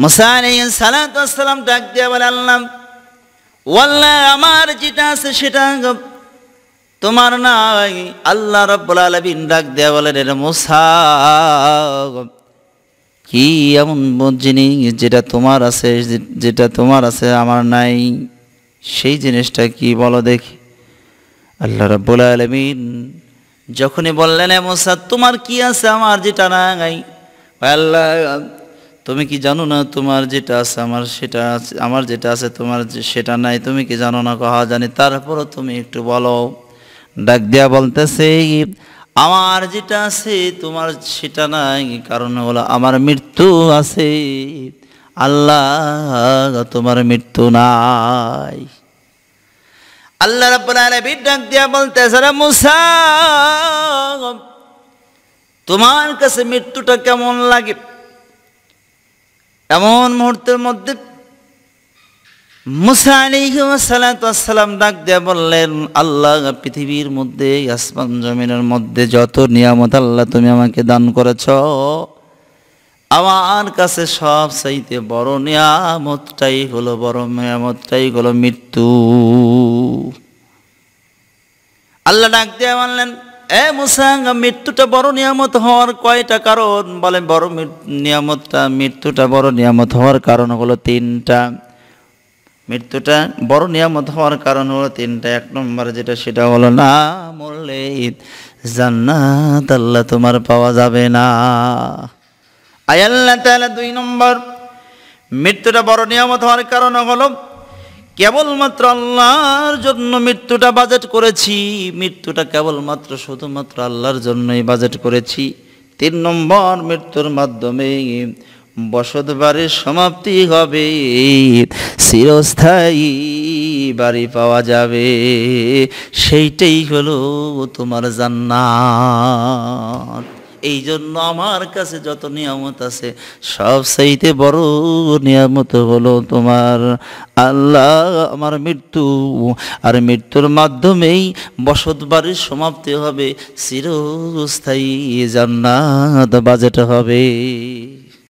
মুসা সালাম ডাক দিয়ে বলে আল্লাহ ওয়াল্লা আমার যেটা আছে সেটা তোমার নাই আল্লাহ রব্বুল আলমিন ডাক দেওয়া বলেন এর মুসা কি এমন জিনিস যেটা তোমার আছে যেটা তোমার আছে আমার নাই সেই জিনিসটা কি বলো দেখি আল্লাহ রব্বুল আলমিন যখনই বললেন এ মোসা তোমার কি আছে আমার যেটা নাই আল্লাহ তুমি কি জানো না তোমার যেটা আছে আমার সেটা আছে আমার যেটা আছে তোমার সেটা নাই তুমি কি জানো না কহা হ্যাঁ, জানি তারপরও তুমি একটু বলো ডাক দিয়া বলতেছে আমার যেটা আছে তোমার সেটা নাই কারণ হলো আমার মৃত্যু আছে আল্লাহ তোমার মৃত্যু নাই আল্লাহ রাব্বুল ডাক দিয়া বলতেছে রে মুসা তোমার কাছে মৃত্যুটা কেমন লাগে এমন মুহূর্তের মধ্যে মুসা আলিহাসালাম ডাক দেয়া বললেন আল্লাহ পৃথিবীর মধ্যে আসমান জমিনের মধ্যে যত নিয়ামত আল্লাহ তুমি আমাকে দান করেছ আমার কাছে সব চাইতে বড় নিয়ামতটাই হলো বড় নিয়ামতটাই হলো মৃত্যু আল্লাহ ডাক দেয়া বললেন এ মুসাং মৃত্যুটা বড় নিয়ামত হওয়ার কয়টা কারণ বলে বড় নিয়ামতটা মৃত্যুটা বড় নিয়ামত হওয়ার কারণ হলো তিনটা মৃত্যুটা বড় নিয়ামত হওয়ার কারণ হলো তিনটা এক নম্বর যেটা সেটা হলো না মরলে জান্নাত আল্লাহ তোমার পাওয়া যাবে না আয়াল্লাহ তাহলে দুই নম্বর মৃত্যুটা বড় নিয়ামত হওয়ার কারণ হলো কেবলমাত্র আল্লাহর জন্য মৃত্যুটা বাজেট করেছি মৃত্যুটা কেবলমাত্র শুধুমাত্র আল্লাহর জন্যই বাজেট করেছি তিন নম্বর মৃত্যুর মাধ্যমে বসত বাড়ির সমাপ্তি হবে চিরস্থায়ী বাড়ি পাওয়া যাবে সেইটাই হলো তোমার জান্নাত এই জন্য আমার কাছে যত নিয়ামত আছে সব সেইতে বড় নিয়ামত হলো তোমার আল্লাহ আমার মৃত্যু আর মৃত্যুর মাধ্যমেই বসত বাড়ির সমাপ্তি হবে চিরস্থায়ী জান্নাত বাজেট হবে